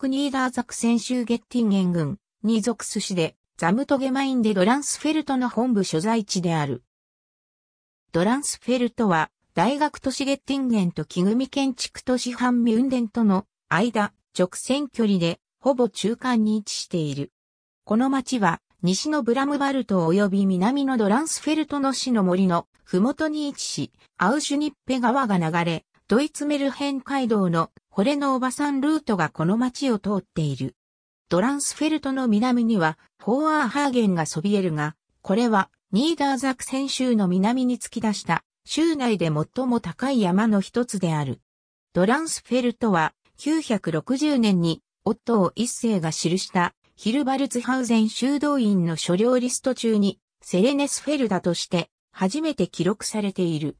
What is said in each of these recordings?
国ニーダーザクセン州ゲッティンゲン軍に属す市で、ザムトゲマインでドランスフェルトの本部所在地である。ドランスフェルトは、大学都市ゲッティンゲンと木組建築都市ハンミュンデンとの間、直線距離で、ほぼ中間に位置している。この町は、西のブラムバルト及び南のドランスフェルトの市の森の麓に位置し、アウシュニッペ川が流れ、ドイツメルヘン街道のれのおばさんルートがこの町を通っている。ドランスフェルトの南には、フォーアーハーゲンがそびえるが、これは、ニーダーザクセン州の南に突き出した、州内で最も高い山の一つである。ドランスフェルトは、960年に、オットー一世が記した、ヒルバルツハウゼン修道院の所領リスト中に、セレネスフェルダとして、初めて記録されている。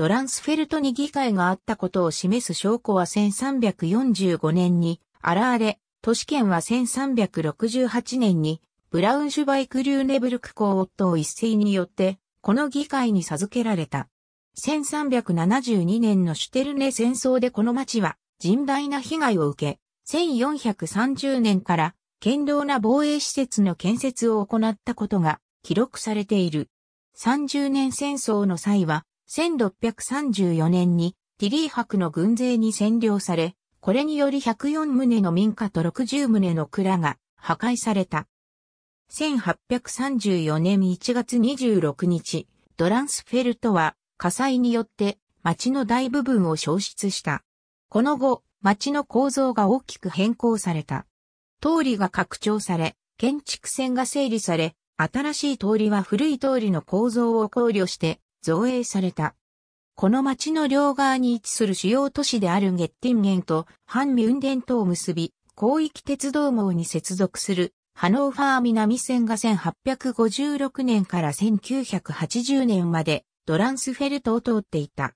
ドランスフェルトに議会があったことを示す証拠は1345年に現れ、都市圏は1368年にブラウンシュバイク・リューネブルク公夫一斉によってこの議会に授けられた。1372年のシュテルネ戦争でこの町は甚大な被害を受け、1430年から堅牢な防衛施設の建設を行ったことが記録されている。30年戦争の際は1634年にティリー博の軍勢に占領され、これにより104棟の民家と60棟の蔵が破壊された。1834年1月26日、ドランスフェルトは火災によって町の大部分を消失した。この後、町の構造が大きく変更された。通りが拡張され、建築線が整理され、新しい通りは古い通りの構造を考慮して造営された。この町の両側に位置する主要都市である月天元と反ミュンデンとを結び、広域鉄道網に接続するハノーファー南線が1856年から1980年までドランスフェルトを通っていた。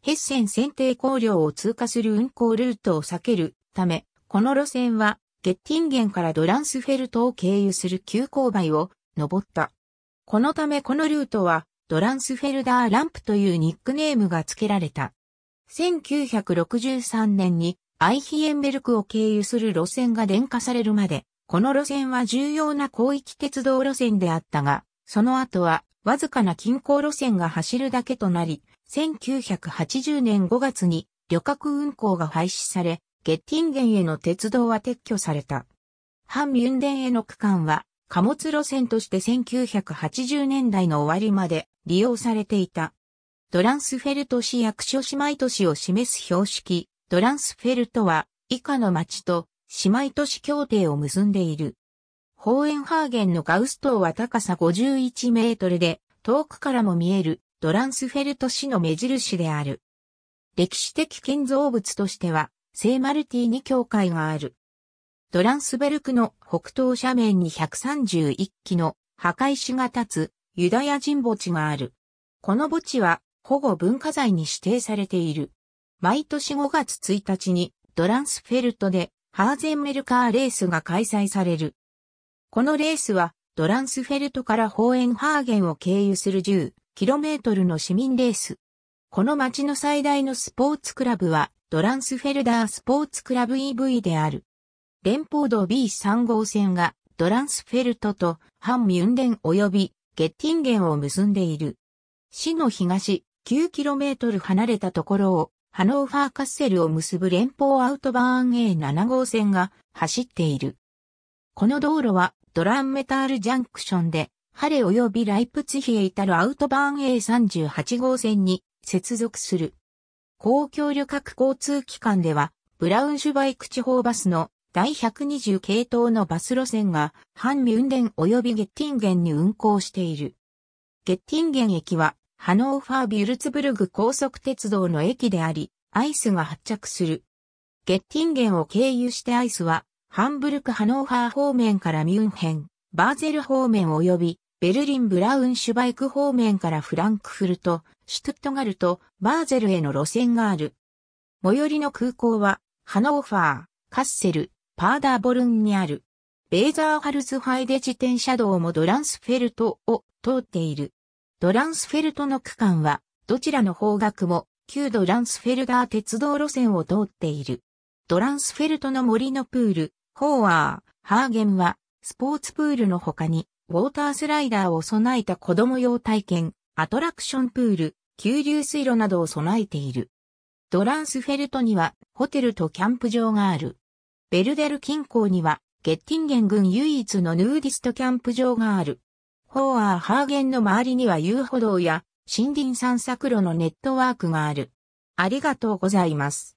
ヘッセン選定工業を通過する運行ルートを避けるため、この路線はゲッティンゲンからドランスフェルトを経由する急勾配を登った。このためこのルートはドランスフェルダーランプというニックネームが付けられた。1963年にアイヒエンベルクを経由する路線が電化されるまで、この路線は重要な広域鉄道路線であったが、その後はわずかな近郊路線が走るだけとなり、1980年5月に旅客運行が廃止され、ゲッティンゲンへの鉄道は撤去された。ハンミュンデンへの区間は貨物路線として1980年代の終わりまで利用されていた。トランスフェルト市役所姉妹都市を示す標識、トランスフェルトは以下の町と姉妹都市協定を結んでいる。ホーエンハーゲンのガウス島は高さ51メートルで、遠くからも見えるトランスフェルト市の目印である。歴史的建造物としては、聖マルティに教会がある。トランスベルクの北東斜面に131基の墓石が立つユダヤ人墓地がある。この墓地は保護文化財に指定されている。毎年5月1日にドランスフェルトでハーゼンメルカーレースが開催される。このレースはドランスフェルトからホーエンハーゲンを経由する 10km の市民レース。この町の最大のスポーツクラブはドランスフェルダースポーツクラブ EV である。連邦道 B3 号線がドランスフェルトとハンミュンデン及びゲッティンゲンを結んでいる。市の東 9km 離れたところをハノーファーカッセルを結ぶ連邦アウトバーン A7 号線が走っている。この道路はドランメタールジャンクションでハレ及びライプツヒへ至るアウトバーン A38 号線に接続する。公共旅客交通機関ではブラウンシュバイク地方バスの第120系統のバス路線が、ハンミュンデン及びゲッティンゲンに運行している。ゲッティンゲン駅は、ハノーファー・ビュルツブルグ高速鉄道の駅であり、アイスが発着する。ゲッティンゲンを経由してアイスは、ハンブルク・ハノーファー方面からミュンヘン、バーゼル方面及び、ベルリン・ブラウンシュバイク方面からフランクフルト、シュトゥットガルト、バーゼルへの路線がある。最寄りの空港は、ハノーファー、カッセル、パーダーボルンにある、ベーザーハルスハイデ自転車道もドランスフェルトを通っている。ドランスフェルトの区間は、どちらの方角も、旧ドランスフェルダー鉄道路線を通っている。ドランスフェルトの森のプール、ホーアー、ハーゲンは、スポーツプールの他に、ウォータースライダーを備えた子供用体験、アトラクションプール、急流水路などを備えている。ドランスフェルトには、ホテルとキャンプ場がある。ベルデル近郊には、ゲッティンゲン郡唯一のヌーディストキャンプ場がある。ホーアーハーゲンの周りには遊歩道や森林散策路のネットワークがある。ありがとうございます。